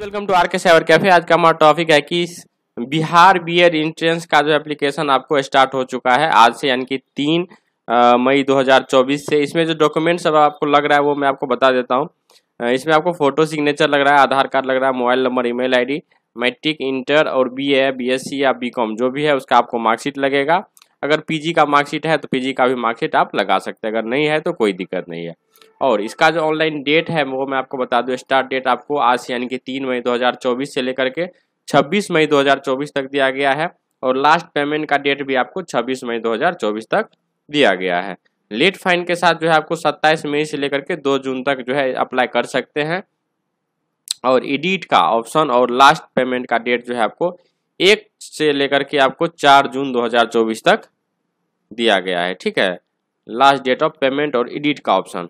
welcome to R K cyber cafe आज का हमारा टॉपिक है कि बिहार एड इंट्रेंस का जो एप्लीकेशन आपको स्टार्ट हो चुका है आज से यानी कि तीन मई 2024 से इसमें जो डॉक्यूमेंट्स अब आपको लग रहा है वो मैं आपको बता देता हूँ इसमें आपको फोटो सिग्नेचर लग रहा है आधार कार्ड लग रहा है mobile number email ID matric inter और B A B S C या बी कॉम जो भी है उसका आपको मार्कशीट लगेगा अगर पीजी का मार्कशीट है तो पीजी का भी मार्कशीट आप लगा सकते हैं अगर नहीं है तो कोई दिक्कत नहीं है और इसका जो ऑनलाइन डेट है वो मैं आपको बता दूं स्टार्ट डेट आपको आज यानी कि तीन मई 2024 से लेकर के 26 मई 2024 तक दिया गया है और लास्ट पेमेंट का डेट भी आपको 26 मई 2024 तक दिया गया है लेट फाइन के साथ जो है आपको 27 मई से लेकर के 2 जून तक जो है अप्लाई कर सकते हैं और एडिट का ऑप्शन और लास्ट पेमेंट का डेट जो है आपको एक से लेकर के आपको चार जून 2024 तक दिया गया है ठीक है लास्ट डेट ऑफ पेमेंट और एडिट का ऑप्शन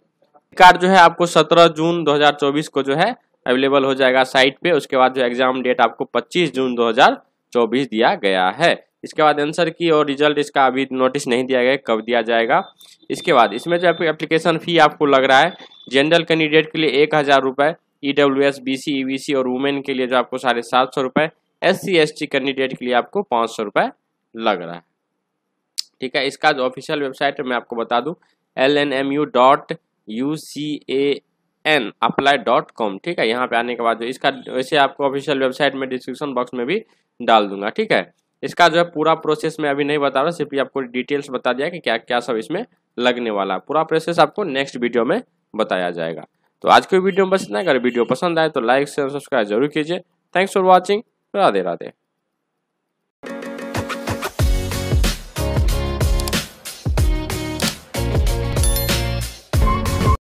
कार्ड जो है आपको 17 जून 2024 को जो है अवेलेबल हो जाएगा साइट पे उसके बाद जो एग्जाम डेट आपको 25 जून 2024 दिया गया है इसके बाद आंसर की और रिजल्ट इसका अभी नोटिस नहीं दिया गया कब दिया जाएगा इसके बाद इसमें जो एप्लीकेशन फी आपको लग रहा है जनरल कैंडिडेट के लिए एक हज़ार रुपए E W S B C E C और वुमेन के लिए जो आपको साढ़े सात सौ रुपए S C S T candidate के लिए आपको पाँच सौ रुपये लग रहा है ठीक है इसका जो ऑफिशियल वेबसाइट है मैं आपको बता दूं L N M U dot U C A N apply dot com ठीक है यहाँ पे आने के बाद जो इसका वैसे आपको ऑफिशियल वेबसाइट में डिस्क्रिप्शन बॉक्स में भी डाल दूंगा ठीक है इसका जो है पूरा प्रोसेस मैं अभी नहीं बता रहा सिर्फ आपको डिटेल्स बता दिया कि क्या क्या सब इसमें लगने वाला है पूरा प्रोसेस आपको नेक्स्ट वीडियो में बताया जाएगा तो आज के वीडियो में बस इतना अगर वीडियो पसंद आए तो लाइक शेयर सब्सक्राइब जरूर कीजिए thanks for watching Radhe Radhe